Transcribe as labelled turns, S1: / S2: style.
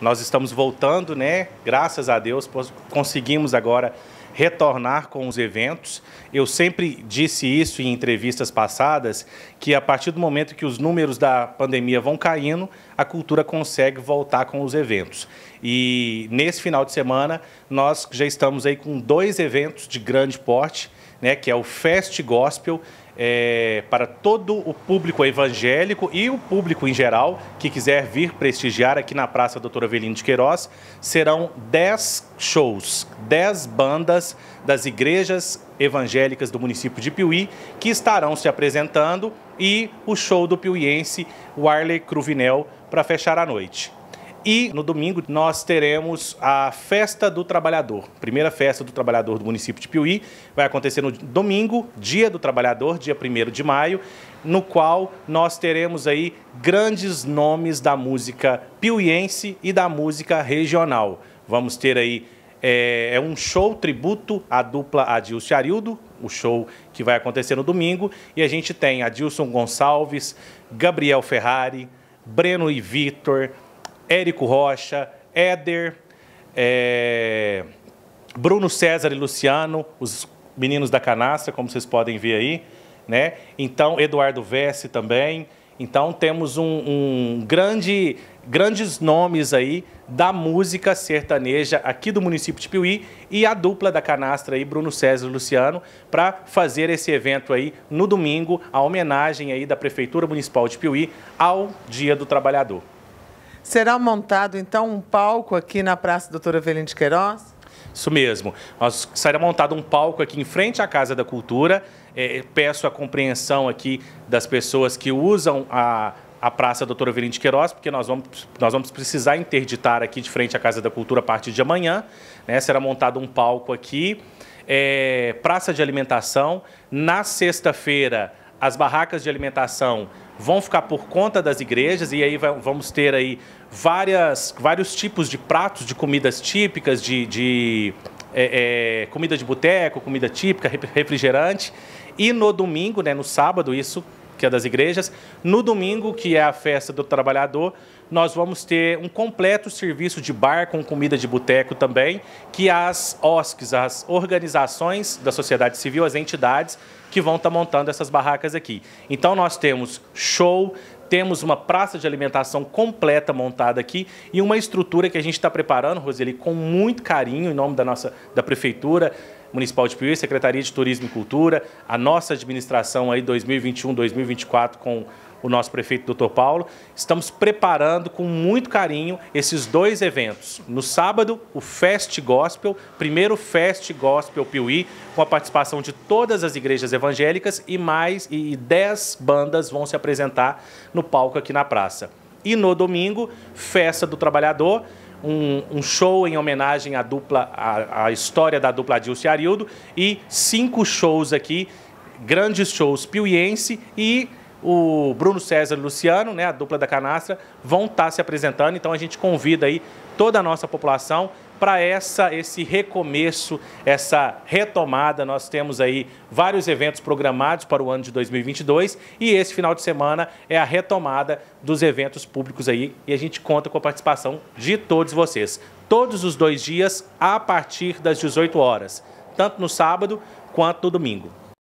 S1: Nós estamos voltando, né? Graças a Deus, conseguimos agora retornar com os eventos. Eu sempre disse isso em entrevistas passadas, que a partir do momento que os números da pandemia vão caindo, a cultura consegue voltar com os eventos. E nesse final de semana, nós já estamos aí com dois eventos de grande porte né, que é o Fest Gospel, é, para todo o público evangélico e o público em geral que quiser vir prestigiar aqui na Praça Doutora Avelino de Queiroz, serão 10 shows, 10 bandas das igrejas evangélicas do município de Piuí que estarão se apresentando e o show do piuiense Warley Cruvinel para fechar a noite. E no domingo nós teremos a Festa do Trabalhador, primeira festa do trabalhador do município de Piuí. Vai acontecer no domingo, Dia do Trabalhador, dia 1 de maio, no qual nós teremos aí grandes nomes da música piuiense e da música regional. Vamos ter aí é, é, um show tributo à dupla Adilson Arildo, o show que vai acontecer no domingo. E a gente tem Adilson Gonçalves, Gabriel Ferrari, Breno e Vitor, Érico Rocha, Éder, é, Bruno César e Luciano, os meninos da canastra, como vocês podem ver aí, né? Então, Eduardo Vesse também. Então, temos um, um grande, grandes nomes aí da música sertaneja aqui do município de Piuí e a dupla da canastra aí, Bruno César e Luciano, para fazer esse evento aí no domingo, a homenagem aí da Prefeitura Municipal de Piuí ao Dia do Trabalhador. Será montado, então, um palco aqui na Praça Doutora Eveline de Queiroz? Isso mesmo. Nós será montado um palco aqui em frente à Casa da Cultura. É, peço a compreensão aqui das pessoas que usam a, a Praça Doutora Eveline de Queiroz, porque nós vamos, nós vamos precisar interditar aqui de frente à Casa da Cultura a partir de amanhã. Né? Será montado um palco aqui. É, praça de alimentação. Na sexta-feira, as barracas de alimentação vão ficar por conta das igrejas e aí vamos ter aí várias, vários tipos de pratos, de comidas típicas, de, de é, é, comida de boteco, comida típica, refrigerante. E no domingo, né, no sábado, isso que é das igrejas. No domingo, que é a festa do trabalhador, nós vamos ter um completo serviço de bar com comida de boteco também, que as OSCs, as organizações da sociedade civil, as entidades que vão estar tá montando essas barracas aqui. Então nós temos show, temos uma praça de alimentação completa montada aqui e uma estrutura que a gente está preparando, Roseli, com muito carinho em nome da nossa da prefeitura. Municipal de Piuí, Secretaria de Turismo e Cultura, a nossa administração aí 2021-2024 com o nosso prefeito, doutor Paulo. Estamos preparando com muito carinho esses dois eventos. No sábado, o Fest Gospel, primeiro Fest Gospel Piuí, com a participação de todas as igrejas evangélicas e mais e dez bandas vão se apresentar no palco aqui na praça. E no domingo, Festa do Trabalhador, um, um, show em homenagem à dupla, à, à história da dupla Dilce e Arildo, e cinco shows aqui, grandes shows piuiense e o Bruno César e o Luciano, né, a dupla da canastra, vão estar tá se apresentando. Então a gente convida aí toda a nossa população para essa esse recomeço, essa retomada. Nós temos aí vários eventos programados para o ano de 2022 e esse final de semana é a retomada dos eventos públicos aí e a gente conta com a participação de todos vocês. Todos os dois dias a partir das 18 horas, tanto no sábado quanto no domingo.